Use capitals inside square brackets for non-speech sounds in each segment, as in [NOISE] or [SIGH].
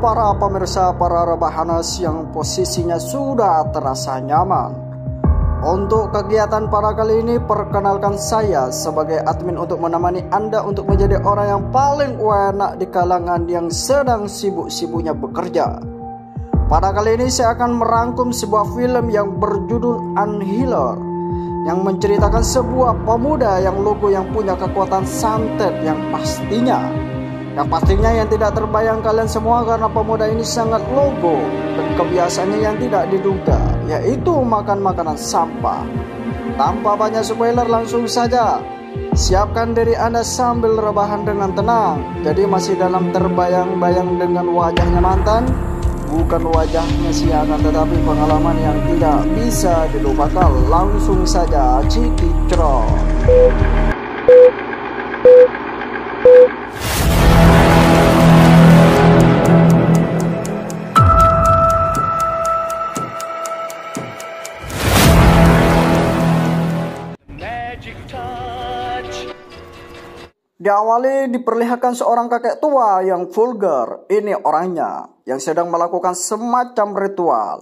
para pemirsa para rebahanas yang posisinya sudah terasa nyaman. Untuk kegiatan para kali ini perkenalkan saya sebagai admin untuk menemani Anda untuk menjadi orang yang paling enak di kalangan yang sedang sibuk-sibuknya bekerja. Pada kali ini saya akan merangkum sebuah film yang berjudul Unhealer yang menceritakan sebuah pemuda yang lugu yang punya kekuatan santet yang pastinya yang pastinya yang tidak terbayang kalian semua karena pemuda ini sangat logo dan kebiasaannya yang tidak diduga yaitu makan makanan sampah tanpa banyak spoiler langsung saja siapkan diri anda sambil rebahan dengan tenang jadi masih dalam terbayang-bayang dengan wajahnya mantan bukan wajahnya si akan tetapi pengalaman yang tidak bisa dilupakan langsung saja Citi Troll Diawali diperlihatkan seorang kakek tua yang vulgar, ini orangnya, yang sedang melakukan semacam ritual.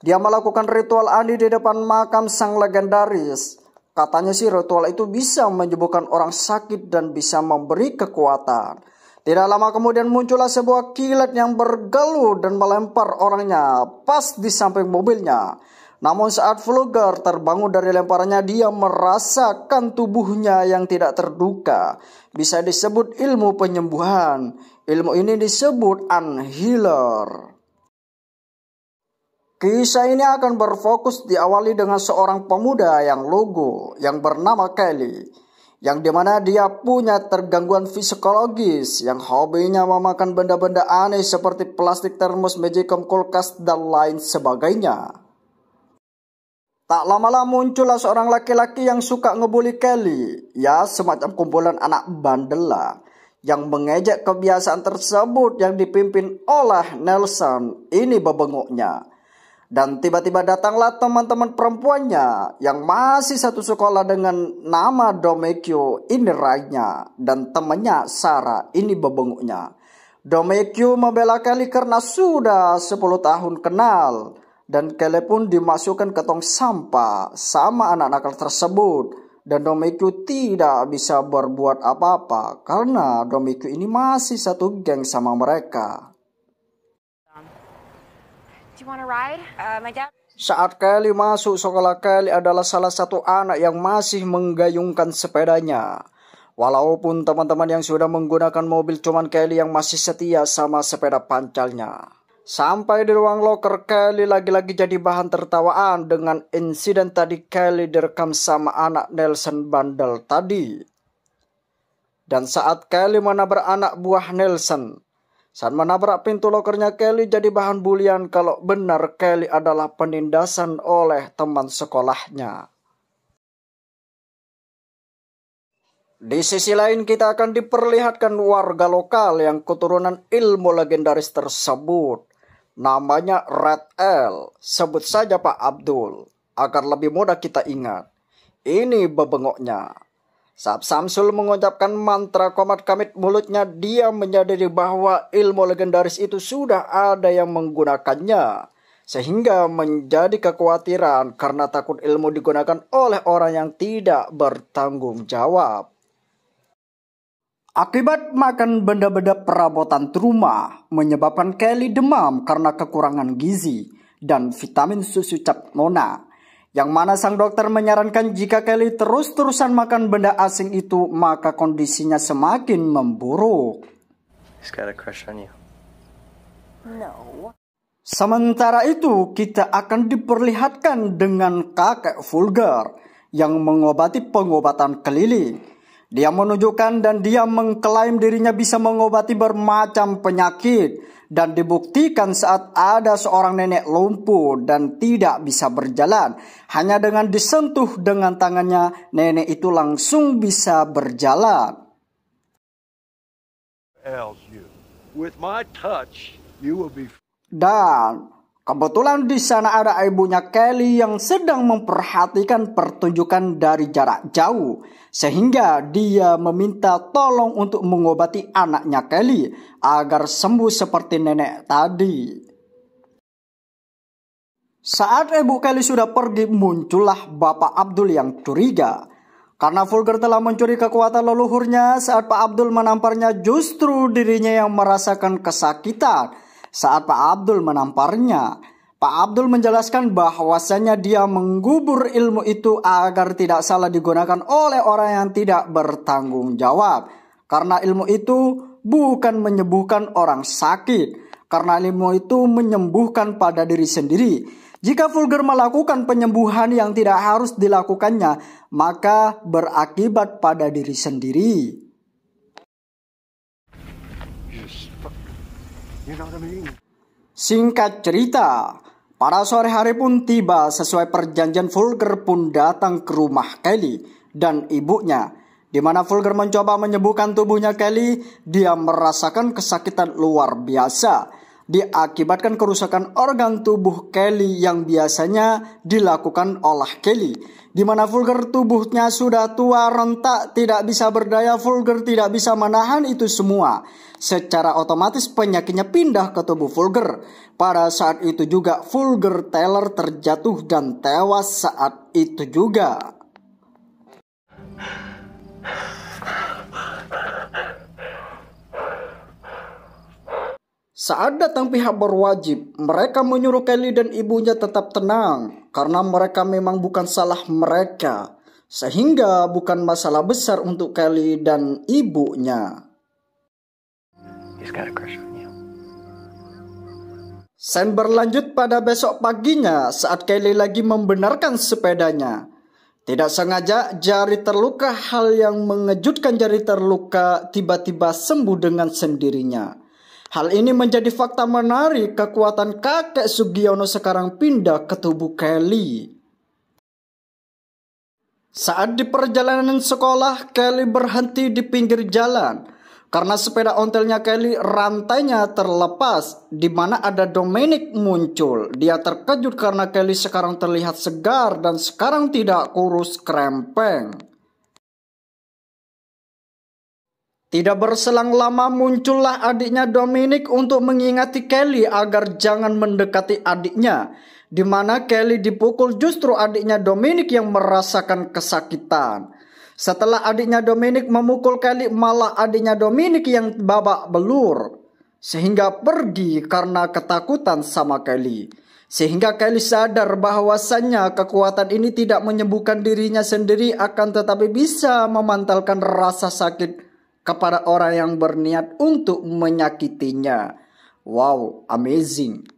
Dia melakukan ritual Andi di depan makam sang legendaris. Katanya sih ritual itu bisa menyembuhkan orang sakit dan bisa memberi kekuatan. Tidak lama kemudian muncullah sebuah kilat yang bergelut dan melempar orangnya pas di samping mobilnya. Namun saat Vlogger terbangun dari lemparannya dia merasakan tubuhnya yang tidak terduka bisa disebut ilmu penyembuhan. Ilmu ini disebut unhealer. Kisah ini akan berfokus diawali dengan seorang pemuda yang lugu yang bernama Kelly yang dimana dia punya tergangguan psikologis yang hobinya memakan benda-benda aneh seperti plastik termos, magicom, kulkas, dan lain sebagainya. Tak lama-lama muncullah seorang laki-laki yang suka ngebully Kelly. Ya, semacam kumpulan anak bandel lah. Yang mengejek kebiasaan tersebut yang dipimpin oleh Nelson. Ini bebengoknya. Dan tiba-tiba datanglah teman-teman perempuannya yang masih satu sekolah dengan nama Domekyo. Ini Rainya dan temannya Sarah. Ini bebengoknya. Domekyo membela Kelly karena sudah 10 tahun kenal dan kele pun dimasukkan ke tong sampah sama anak-anak tersebut dan Domiku tidak bisa berbuat apa-apa karena Domiku ini masih satu geng sama mereka. Uh, Saat Kelly masuk sekolah, Kelly adalah salah satu anak yang masih menggayungkan sepedanya. Walaupun teman-teman yang sudah menggunakan mobil cuman Kelly yang masih setia sama sepeda pancalnya. Sampai di ruang loker, Kelly lagi-lagi jadi bahan tertawaan dengan insiden tadi Kelly direkam sama anak Nelson Bandel tadi. Dan saat Kelly menabrak anak buah Nelson, saat menabrak pintu lokernya Kelly jadi bahan bulian kalau benar Kelly adalah penindasan oleh teman sekolahnya. Di sisi lain kita akan diperlihatkan warga lokal yang keturunan ilmu legendaris tersebut. Namanya Red L. Sebut saja Pak Abdul, agar lebih mudah kita ingat. Ini bebengoknya. Saat Samsul mengucapkan mantra komat kamit mulutnya, dia menyadari bahwa ilmu legendaris itu sudah ada yang menggunakannya. Sehingga menjadi kekhawatiran karena takut ilmu digunakan oleh orang yang tidak bertanggung jawab. Akibat makan benda-benda perabotan rumah menyebabkan Kelly demam karena kekurangan gizi dan vitamin susu cap nona. Yang mana sang dokter menyarankan jika Kelly terus-terusan makan benda asing itu maka kondisinya semakin memburuk. Sementara itu, kita akan diperlihatkan dengan kakek vulgar yang mengobati pengobatan keliling dia menunjukkan dan dia mengklaim dirinya bisa mengobati bermacam penyakit dan dibuktikan saat ada seorang nenek lumpuh dan tidak bisa berjalan. Hanya dengan disentuh dengan tangannya, nenek itu langsung bisa berjalan. Dan Kebetulan di sana ada ibunya Kelly yang sedang memperhatikan pertunjukan dari jarak jauh, sehingga dia meminta tolong untuk mengobati anaknya Kelly agar sembuh seperti nenek tadi. Saat ibu Kelly sudah pergi, muncullah Bapak Abdul yang curiga. Karena Vulgar telah mencuri kekuatan leluhurnya, saat Pak Abdul menamparnya justru dirinya yang merasakan kesakitan saat Pak Abdul menamparnya. Pak Abdul menjelaskan bahwasanya dia menggubur ilmu itu agar tidak salah digunakan oleh orang yang tidak bertanggung jawab. Karena ilmu itu bukan menyembuhkan orang sakit. Karena ilmu itu menyembuhkan pada diri sendiri. Jika vulgar melakukan penyembuhan yang tidak harus dilakukannya, maka berakibat pada diri sendiri. Singkat cerita, pada sore hari pun tiba sesuai perjanjian Fulger pun datang ke rumah Kelly dan ibunya. Di mana Fulger mencoba menyembuhkan tubuhnya Kelly, dia merasakan kesakitan luar biasa. Diakibatkan kerusakan organ tubuh Kelly yang biasanya dilakukan oleh Kelly di mana vulgar tubuhnya sudah tua rentak tidak bisa berdaya vulgar tidak bisa menahan itu semua secara otomatis penyakitnya pindah ke tubuh vulgar pada saat itu juga vulgar Taylor terjatuh dan tewas saat itu juga Saat datang pihak berwajib, mereka menyuruh Kelly dan ibunya tetap tenang karena mereka memang bukan salah mereka, sehingga bukan masalah besar untuk Kelly dan ibunya. Sen berlanjut pada besok paginya saat Kelly lagi membenarkan sepedanya. Tidak sengaja jari terluka hal yang mengejutkan jari terluka tiba-tiba sembuh dengan sendirinya. Hal ini menjadi fakta menarik kekuatan kakek Sugiono sekarang pindah ke tubuh Kelly. Saat di perjalanan sekolah, Kelly berhenti di pinggir jalan karena sepeda ontelnya Kelly rantainya terlepas di mana ada Dominic muncul. Dia terkejut karena Kelly sekarang terlihat segar dan sekarang tidak kurus krempeng. Tidak berselang lama muncullah adiknya Dominic untuk mengingati Kelly agar jangan mendekati adiknya. Di mana Kelly dipukul justru adiknya Dominic yang merasakan kesakitan. Setelah adiknya Dominic memukul Kelly malah adiknya Dominic yang babak belur. Sehingga pergi karena ketakutan sama Kelly. Sehingga Kelly sadar bahwasannya kekuatan ini tidak menyembuhkan dirinya sendiri akan tetapi bisa memantalkan rasa sakit kepada orang yang berniat untuk menyakitinya. Wow, amazing.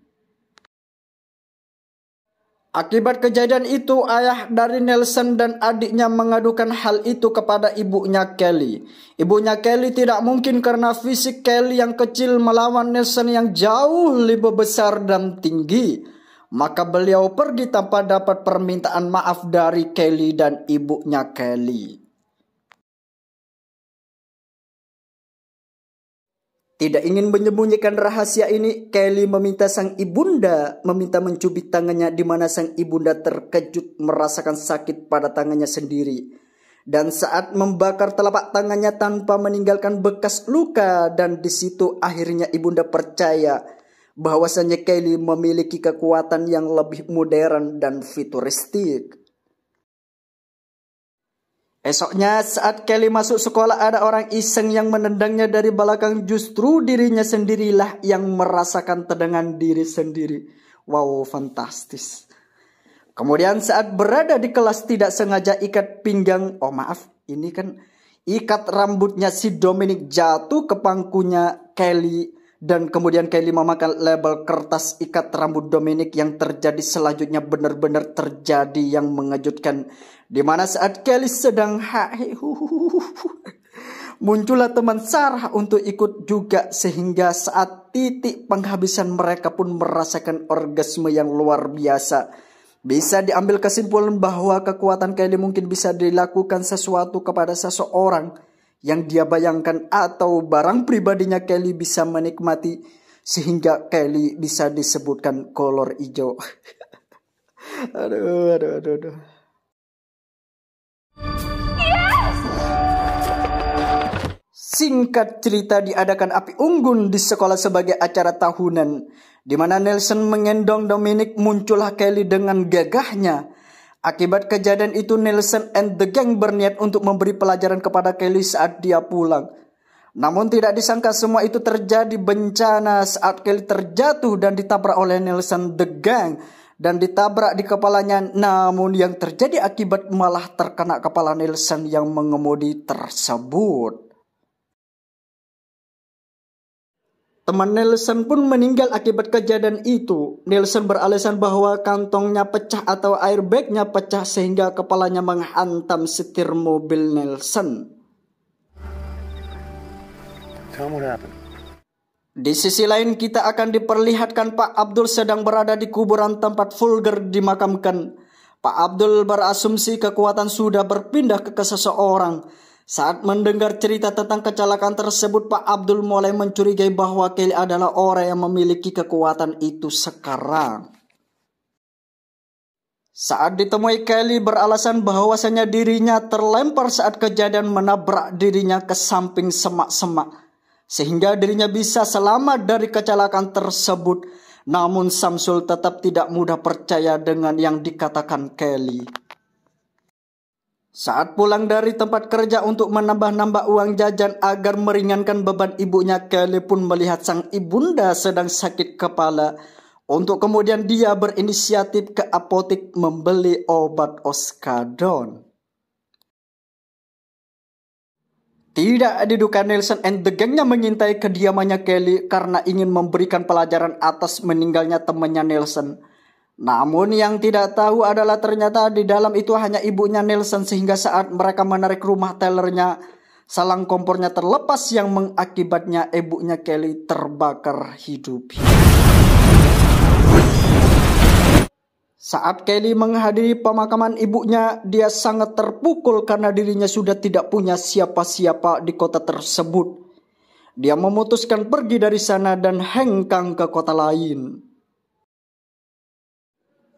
Akibat kejadian itu, ayah dari Nelson dan adiknya mengadukan hal itu kepada ibunya Kelly. Ibunya Kelly tidak mungkin karena fisik Kelly yang kecil melawan Nelson yang jauh lebih besar dan tinggi. Maka beliau pergi tanpa dapat permintaan maaf dari Kelly dan ibunya Kelly. Tidak ingin menyembunyikan rahasia ini, Kelly meminta sang ibunda meminta mencubit tangannya di mana sang ibunda terkejut merasakan sakit pada tangannya sendiri. Dan saat membakar telapak tangannya tanpa meninggalkan bekas luka dan di situ akhirnya ibunda percaya bahwasannya Kelly memiliki kekuatan yang lebih modern dan futuristik. Esoknya saat Kelly masuk sekolah ada orang iseng yang menendangnya dari belakang justru dirinya sendirilah yang merasakan tendangan diri sendiri. Wow, fantastis. Kemudian saat berada di kelas tidak sengaja ikat pinggang, oh maaf, ini kan ikat rambutnya si Dominic jatuh ke pangkunya Kelly dan kemudian Kelly memakan label kertas ikat rambut Dominic yang terjadi selanjutnya benar-benar terjadi yang mengejutkan di mana saat Kelly sedang muncullah teman Sarah untuk ikut juga sehingga saat titik penghabisan mereka pun merasakan orgasme yang luar biasa. Bisa diambil kesimpulan bahwa kekuatan Kelly mungkin bisa dilakukan sesuatu kepada seseorang yang dia bayangkan atau barang pribadinya Kelly bisa menikmati sehingga Kelly bisa disebutkan kolor hijau. [LAUGHS] aduh, aduh, aduh, aduh. Singkat cerita diadakan api unggun di sekolah sebagai acara tahunan, di mana Nelson mengendong Dominic muncullah Kelly dengan gagahnya Akibat kejadian itu Nelson and the gang berniat untuk memberi pelajaran kepada Kelly saat dia pulang. Namun tidak disangka semua itu terjadi bencana saat Kelly terjatuh dan ditabrak oleh Nelson the gang dan ditabrak di kepalanya namun yang terjadi akibat malah terkena kepala Nelson yang mengemudi tersebut. Teman Nelson pun meninggal akibat kejadian itu. Nelson beralasan bahwa kantongnya pecah atau airbagnya pecah sehingga kepalanya menghantam setir mobil Nelson. Di sisi lain kita akan diperlihatkan Pak Abdul sedang berada di kuburan tempat vulgar dimakamkan. Pak Abdul berasumsi kekuatan sudah berpindah ke seseorang saat mendengar cerita tentang kecelakaan tersebut, Pak Abdul mulai mencurigai bahwa Kelly adalah orang yang memiliki kekuatan itu sekarang. Saat ditemui Kelly beralasan bahwasanya dirinya terlempar saat kejadian menabrak dirinya ke samping semak-semak. Sehingga dirinya bisa selamat dari kecelakaan tersebut. Namun Samsul tetap tidak mudah percaya dengan yang dikatakan Kelly. Saat pulang dari tempat kerja untuk menambah-nambah uang jajan agar meringankan beban ibunya, Kelly pun melihat sang ibunda sedang sakit kepala. Untuk kemudian dia berinisiatif ke apotik membeli obat oskadon. Tidak diduga Nelson and the gangnya mengintai kediamannya Kelly karena ingin memberikan pelajaran atas meninggalnya temannya Nelson. Namun yang tidak tahu adalah ternyata di dalam itu hanya ibunya Nelson sehingga saat mereka menarik rumah Tellernya salang kompornya terlepas yang mengakibatnya ibunya Kelly terbakar hidup. Saat Kelly menghadiri pemakaman ibunya, dia sangat terpukul karena dirinya sudah tidak punya siapa-siapa di kota tersebut. Dia memutuskan pergi dari sana dan hengkang ke kota lain.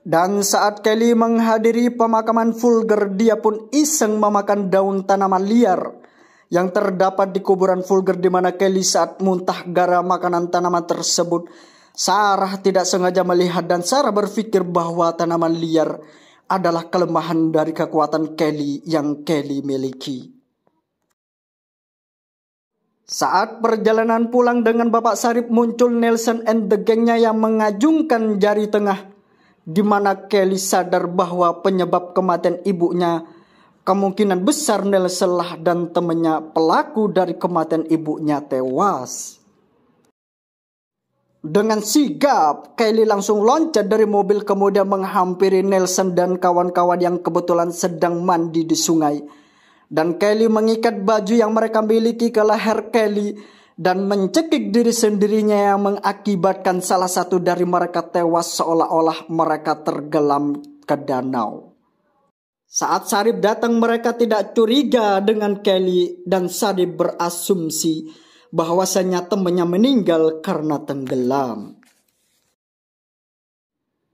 Dan saat Kelly menghadiri pemakaman Fulger, dia pun iseng memakan daun tanaman liar yang terdapat di kuburan Fulger di mana Kelly saat muntah gara makanan tanaman tersebut. Sarah tidak sengaja melihat dan Sarah berpikir bahwa tanaman liar adalah kelemahan dari kekuatan Kelly yang Kelly miliki. Saat perjalanan pulang dengan Bapak Sarip muncul Nelson and the gengnya yang mengajungkan jari tengah di mana Kelly sadar bahwa penyebab kematian ibunya kemungkinan besar Nelselah dan temannya pelaku dari kematian ibunya tewas. Dengan sigap, Kelly langsung loncat dari mobil kemudian menghampiri Nelson dan kawan-kawan yang kebetulan sedang mandi di sungai. Dan Kelly mengikat baju yang mereka miliki ke leher Kelly dan mencekik diri sendirinya yang mengakibatkan salah satu dari mereka tewas seolah-olah mereka tergelam ke danau. Saat Sarip datang mereka tidak curiga dengan Kelly dan Sarip berasumsi bahwasanya temannya meninggal karena tenggelam.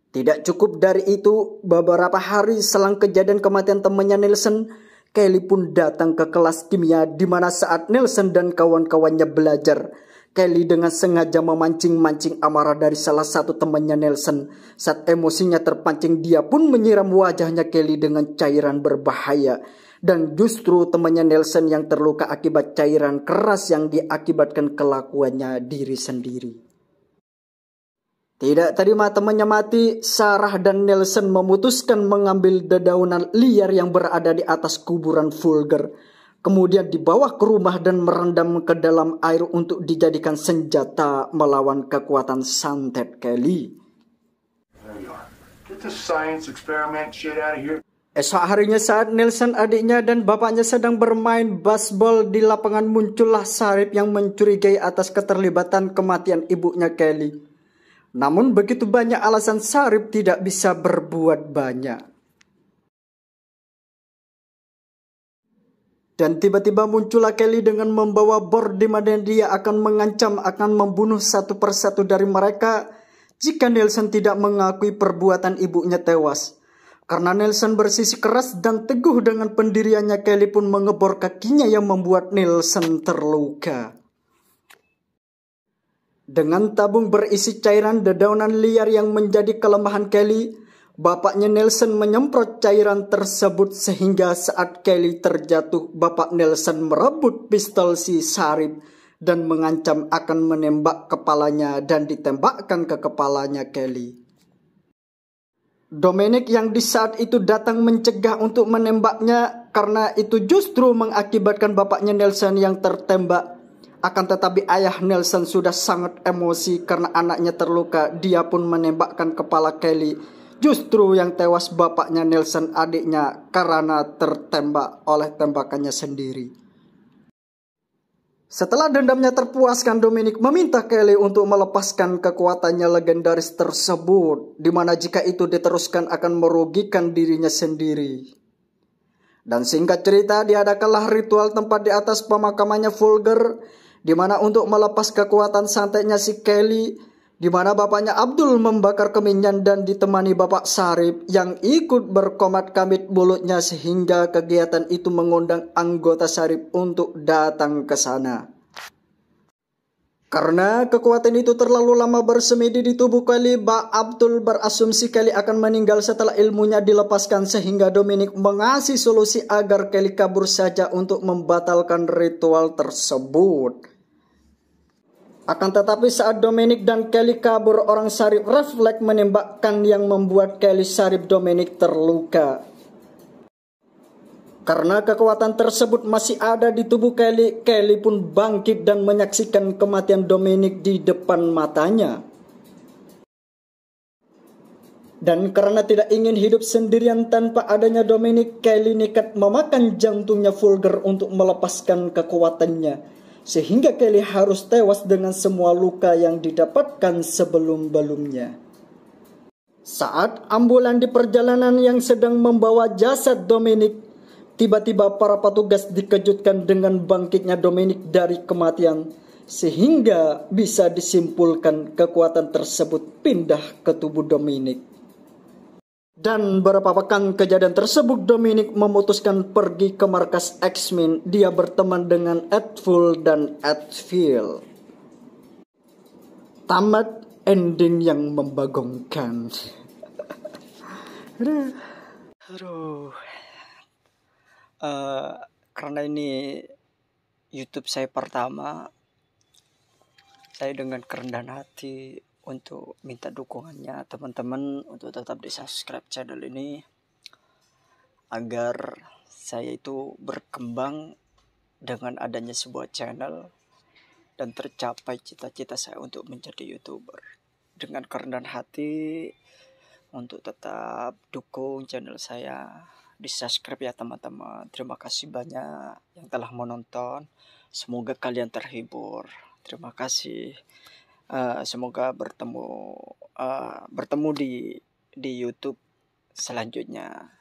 Tidak cukup dari itu, beberapa hari selang kejadian kematian temannya Nelson, Kelly pun datang ke kelas kimia di mana saat Nelson dan kawan-kawannya belajar. Kelly dengan sengaja memancing-mancing amarah dari salah satu temannya Nelson. Saat emosinya terpancing dia pun menyiram wajahnya Kelly dengan cairan berbahaya. Dan justru temannya Nelson yang terluka akibat cairan keras yang diakibatkan kelakuannya diri sendiri. Tidak terima temannya mati, Sarah dan Nelson memutuskan mengambil dedaunan liar yang berada di atas kuburan vulgar. Kemudian dibawa ke rumah dan merendam ke dalam air untuk dijadikan senjata melawan kekuatan santet Kelly. Esok harinya saat Nelson adiknya dan bapaknya sedang bermain baseball di lapangan muncullah Sarip yang mencurigai atas keterlibatan kematian ibunya Kelly. Namun begitu banyak alasan Sarip tidak bisa berbuat banyak. Dan tiba-tiba muncullah Kelly dengan membawa bor di mana dia akan mengancam akan membunuh satu persatu dari mereka jika Nelson tidak mengakui perbuatan ibunya tewas. Karena Nelson bersisi keras dan teguh dengan pendiriannya Kelly pun mengebor kakinya yang membuat Nelson terluka. Dengan tabung berisi cairan dedaunan liar yang menjadi kelemahan Kelly, bapaknya Nelson menyemprot cairan tersebut sehingga saat Kelly terjatuh, bapak Nelson merebut pistol si Sarip dan mengancam akan menembak kepalanya dan ditembakkan ke kepalanya Kelly. Dominic yang di saat itu datang mencegah untuk menembaknya karena itu justru mengakibatkan bapaknya Nelson yang tertembak akan tetapi ayah Nelson sudah sangat emosi karena anaknya terluka. Dia pun menembakkan kepala Kelly. Justru yang tewas bapaknya Nelson adiknya karena tertembak oleh tembakannya sendiri. Setelah dendamnya terpuaskan, Dominic meminta Kelly untuk melepaskan kekuatannya legendaris tersebut, di mana jika itu diteruskan akan merugikan dirinya sendiri. Dan singkat cerita, diadakanlah ritual tempat di atas pemakamannya Vulgar di mana untuk melepas kekuatan santainya si Kelly, di mana bapaknya Abdul membakar kemenyan dan ditemani bapak Sarip yang ikut berkomat kamit mulutnya sehingga kegiatan itu mengundang anggota Sarip untuk datang ke sana. Karena kekuatan itu terlalu lama bersemedi di tubuh Kelly, Ba Abdul berasumsi Kelly akan meninggal setelah ilmunya dilepaskan sehingga Dominic mengasih solusi agar Kelly kabur saja untuk membatalkan ritual tersebut. Akan tetapi saat Dominic dan Kelly kabur, orang Sarip refleks menembakkan yang membuat Kelly Sarip Dominic terluka. Karena kekuatan tersebut masih ada di tubuh Kelly, Kelly pun bangkit dan menyaksikan kematian Dominic di depan matanya. Dan karena tidak ingin hidup sendirian tanpa adanya Dominic, Kelly nekat memakan jantungnya Vulgar untuk melepaskan kekuatannya sehingga Kelly harus tewas dengan semua luka yang didapatkan sebelum-belumnya. Saat ambulan di perjalanan yang sedang membawa jasad Dominic, tiba-tiba para petugas dikejutkan dengan bangkitnya Dominic dari kematian, sehingga bisa disimpulkan kekuatan tersebut pindah ke tubuh Dominic. Dan beberapa pekan kejadian tersebut Dominic memutuskan pergi ke markas X-Men. Dia berteman dengan Edful dan Edfield. Tamat ending yang membagongkan. [LAUGHS] Aduh. Uh, karena ini YouTube saya pertama, saya dengan kerendahan hati untuk minta dukungannya teman-teman untuk tetap di subscribe channel ini agar saya itu berkembang dengan adanya sebuah channel dan tercapai cita-cita saya untuk menjadi youtuber dengan kerendahan hati untuk tetap dukung channel saya di subscribe ya teman-teman terima kasih banyak yang telah menonton semoga kalian terhibur terima kasih uh, semoga bertemu uh, bertemu di di YouTube selanjutnya.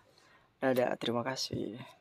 Dadah, terima kasih.